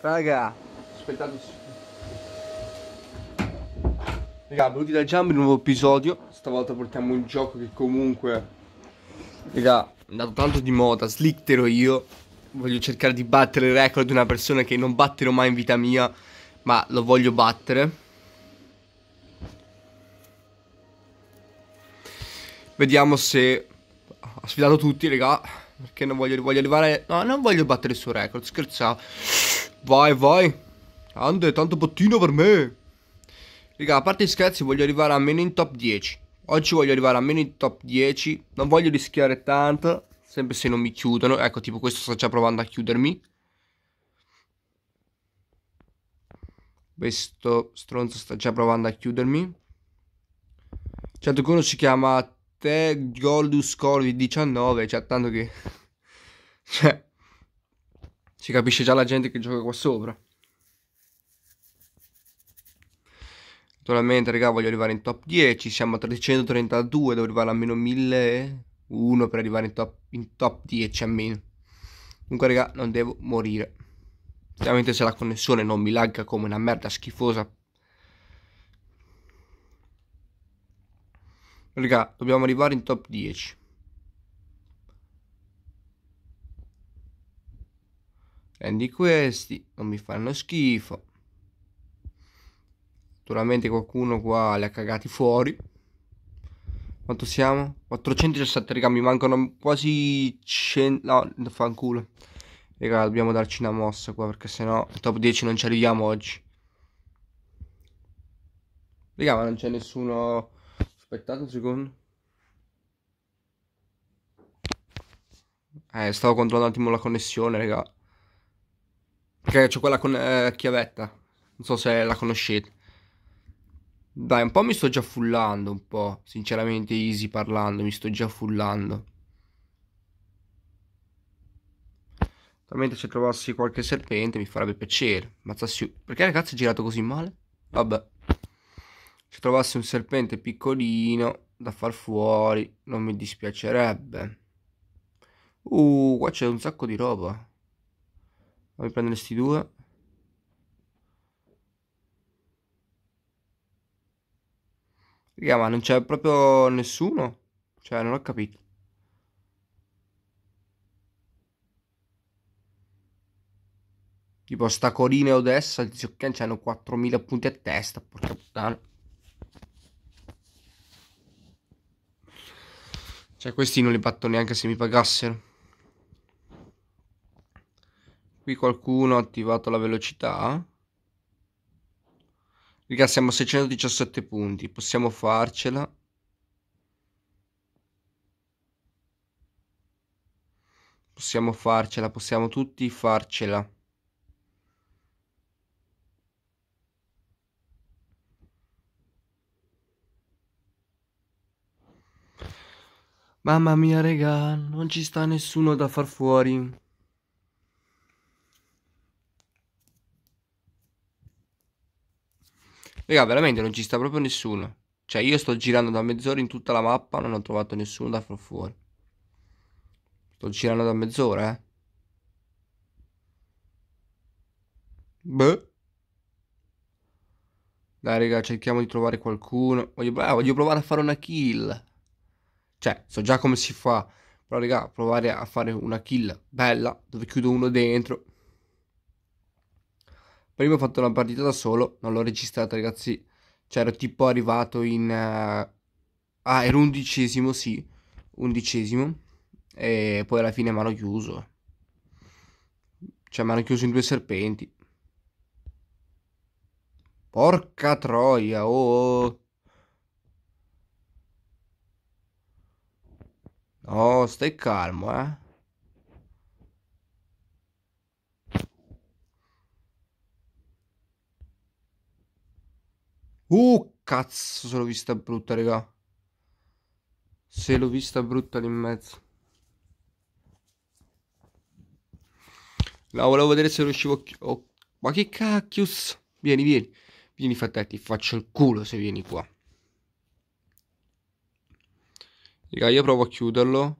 Raga. Aspettate. Raga, benvenuti da Jump, nuovo episodio. Stavolta portiamo un gioco che comunque... Raga, è andato tanto di moda, Slittero io. Voglio cercare di battere il record di una persona che non batterò mai in vita mia, ma lo voglio battere. Vediamo se... Ho sfidato tutti, raga. Perché non voglio, voglio arrivare... No, non voglio battere il suo record, scherzavo. Vai, vai. Ande, tanto bottino per me. Raga, a parte i scherzi, voglio arrivare almeno in top 10. Oggi voglio arrivare almeno in top 10. Non voglio rischiare tanto. Sempre se non mi chiudono. Ecco, tipo questo sta già provando a chiudermi. Questo stronzo sta già provando a chiudermi. Certo che uno si chiama Te Goldus Corvi 19. Cioè, tanto che... cioè... Si capisce già la gente che gioca qua sopra. Naturalmente, raga, voglio arrivare in top 10. Siamo a 332, devo arrivare almeno 1001 per arrivare in top, in top 10 almeno. Comunque, raga, non devo morire. Chiaramente se la connessione non mi lagga come una merda schifosa. Raga, dobbiamo arrivare in top 10. prendi questi non mi fanno schifo naturalmente qualcuno qua li ha cagati fuori quanto siamo? 417 raga mi mancano quasi 100 no fanculo raga dobbiamo darci una mossa qua perché sennò top 10 non ci arriviamo oggi raga ma non c'è nessuno aspettate un secondo eh stavo controllando un attimo la connessione raga perché c'è quella con eh, chiavetta. Non so se la conoscete. Dai, un po' mi sto già fullando, un po'. Sinceramente, easy parlando, mi sto già fullando. Talmente se trovassi qualche serpente mi farebbe piacere. Mazzassi... Perché ragazzi è girato così male? Vabbè. Se trovassi un serpente piccolino da far fuori, non mi dispiacerebbe. Uh, qua c'è un sacco di roba. Voglio prendere sti due. Raga, ma non c'è proprio nessuno? Cioè, non ho capito. Tipo, sta Corina e Odessa, il tizio Ken, c'hanno 4.000 punti a testa, porca puttana. Cioè, questi non li batto neanche se mi pagassero. Qui qualcuno ha attivato la velocità. ragazzi siamo a 617 punti. Possiamo farcela. Possiamo farcela, possiamo tutti farcela. Mamma mia, raga, non ci sta nessuno da far fuori. Raga, veramente non ci sta proprio nessuno. Cioè, io sto girando da mezz'ora in tutta la mappa, non ho trovato nessuno da far fuori. Sto girando da mezz'ora, eh. Beh. Dai, raga, cerchiamo di trovare qualcuno. Voglio, ah, voglio provare a fare una kill. Cioè, so già come si fa. Però, raga, provare a fare una kill bella, dove chiudo uno dentro prima ho fatto una partita da solo, non l'ho registrata ragazzi, cioè ero tipo arrivato in... Uh... ah, ero undicesimo, sì, undicesimo, e poi alla fine mi hanno chiuso. Cioè mi hanno chiuso in due serpenti. Porca troia, oh! oh. No, stai calmo, eh. Uh, cazzo, se l'ho vista brutta, raga. Se l'ho vista brutta lì in mezzo. La volevo vedere se riuscivo a... Oh, ma che cacchio? Vieni, vieni. Vieni, fatta, ti faccio il culo se vieni qua. Raga, io provo a chiuderlo.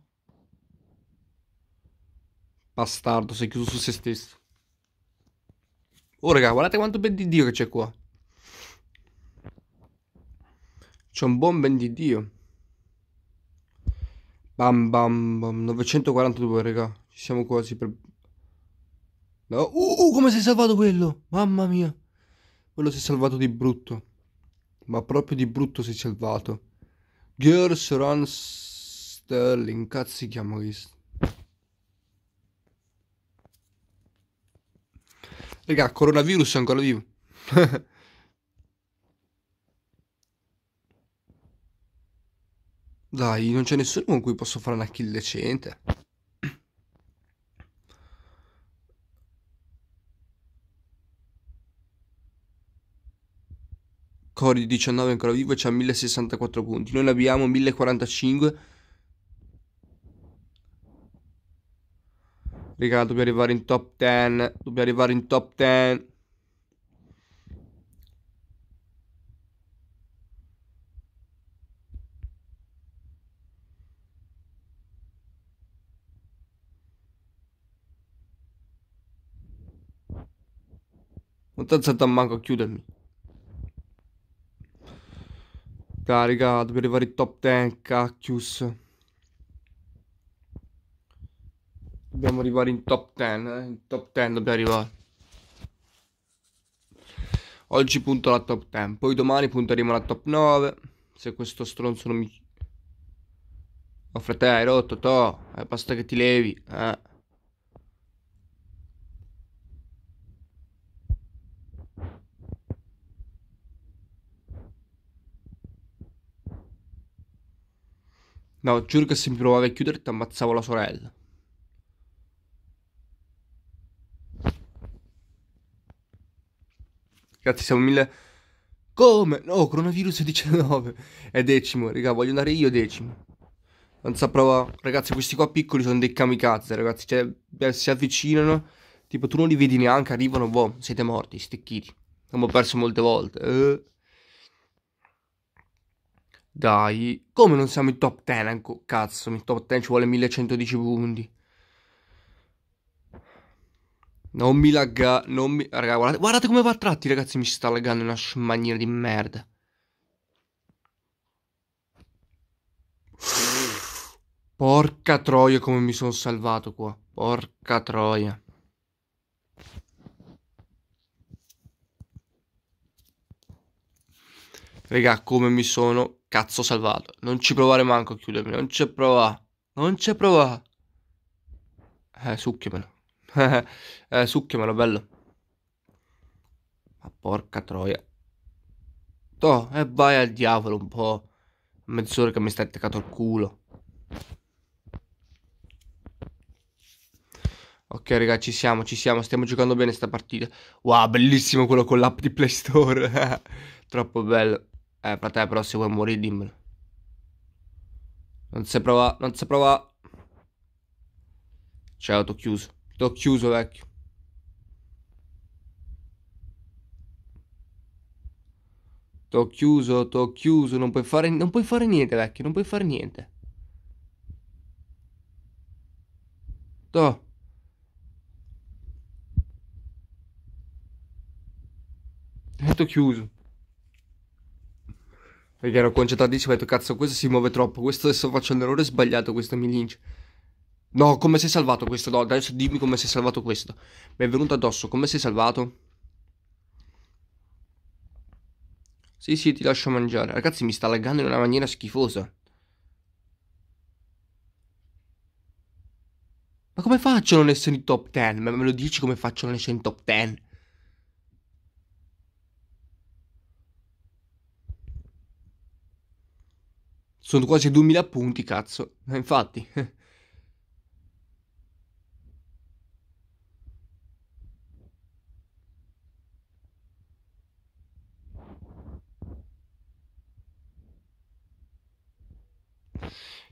Bastardo, sei chiuso su se stesso. Oh, raga, guardate quanto ben di Dio che c'è qua. C'è un buon ben di Dio. Bam bam bam. 942, raga. Ci siamo quasi per... No. Uh, uh, come si è salvato quello? Mamma mia. Quello si è salvato di brutto. Ma proprio di brutto si è salvato. Girls Run Sterling. Cazzo si chiama questo? Raga, coronavirus è ancora vivo. Dai, non c'è nessuno con cui posso fare una kill decente. Cori 19 ancora vivo e c'ha 1064 punti. Noi ne abbiamo 1045. Raga, dobbiamo arrivare in top 10. Dobbiamo arrivare in top 10. Non pensate manco a chiudermi. Carica, dobbiamo arrivare in top 10, cacchius. Dobbiamo arrivare in top 10, eh? in top 10 dobbiamo arrivare. Oggi punto la top 10, poi domani punteremo la top 9. Se questo stronzo non mi... Oh frate, hai rotto, to. Eh, basta che ti levi. Eh. No, giuro che se mi provavi a chiudere ti ammazzavo la sorella. Ragazzi, siamo mille... Come? No, coronavirus 19. È decimo, raga, voglio andare io decimo. Non sa prova... Ragazzi, questi qua piccoli sono dei kamikaze, ragazzi. Cioè, si avvicinano. Tipo, tu non li vedi neanche, arrivano, boh, siete morti, stecchiti. Abbiamo perso molte volte. Eh... Dai, come non siamo in top 10 Cazzo, in top 10 ci vuole 1110 punti. Non mi lagga, non mi... Raga, guardate, guardate come va a tratti, ragazzi, mi sta laggando in una maniera di merda. Porca troia come mi sono salvato qua. Porca troia. Raga, come mi sono Cazzo salvato. Non ci provare manco a chiudermi. Non ci prova. Non ci prova. Eh, succhiamelo. eh, succhiamelo, bello. Ma porca troia. Toh, e eh, vai al diavolo un po'. Mezz'ora che mi stai attaccato al culo. Ok, ragazzi, ci siamo, ci siamo. Stiamo giocando bene sta partita. Wow, bellissimo quello con l'app di Play Store. Troppo bello. Eh, frate, però se vuoi morire dimmelo. Non si prova, non si prova. Ciao, t'ho chiuso. T'ho chiuso, vecchio. T'ho chiuso, t'ho chiuso, non puoi fare, non puoi fare niente, vecchio, non puoi fare niente. T'ho. Eh, t'ho chiuso. Perché ero concentratissimo e ho detto, cazzo, questo si muove troppo, questo adesso faccio un errore sbagliato, questo mi lince No, come sei salvato questo? No, adesso dimmi come sei salvato questo. Mi è venuto addosso, come sei salvato? Sì, sì, ti lascio mangiare. Ragazzi, mi sta laggando in una maniera schifosa. Ma come faccio a non essere in top 10? me lo dici come faccio a non essere in top 10? Sono quasi 2000 punti, cazzo. Eh, infatti.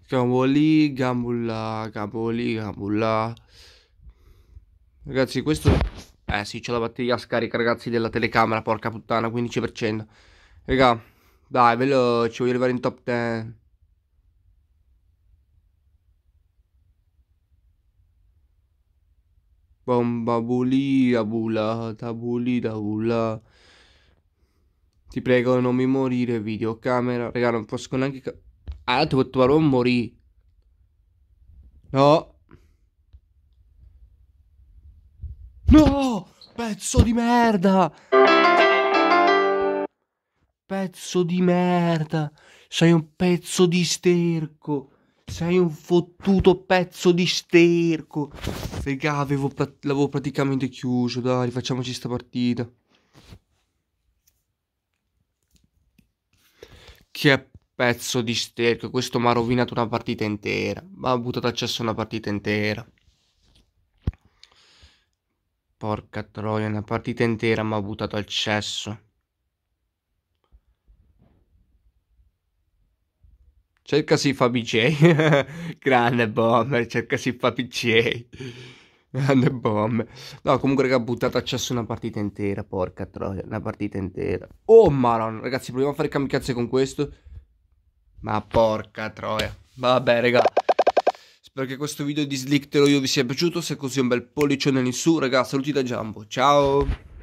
Gamboli, gambulla, gamboli, gambulla. Ragazzi, questo... Eh sì, c'è la batteria scarica, ragazzi, della telecamera, porca puttana, 15%. Raga, dai, veloce, voglio arrivare in top 10. Bombabulira bula, tabulira bula. Ti prego, non mi morire, videocamera. Raga, non posso neanche... Ah, ti può trovare un morì. No. No! Pezzo di merda! Pezzo di merda! Sei un pezzo di sterco! Sei un fottuto pezzo di sterco. Regà, avevo prat l'avevo praticamente chiuso. Dai, facciamoci sta partita. Che pezzo di sterco. Questo mi ha rovinato una partita intera. Mi ha buttato accesso a una partita intera. Porca troia, una partita intera mi ha buttato accesso. Cercasi FaBJ. Grande bomber, cercasi FaBJ. Grande bomber. No, comunque, raga, ha buttato accesso una partita intera. Porca troia, una partita intera. Oh, maron, ragazzi, proviamo a fare kamikaze con questo. Ma porca troia. Vabbè, raga. Spero che questo video di Slicktero io vi sia piaciuto. Se è così, un bel pollicione in su, raga. Saluti da Jumbo. Ciao.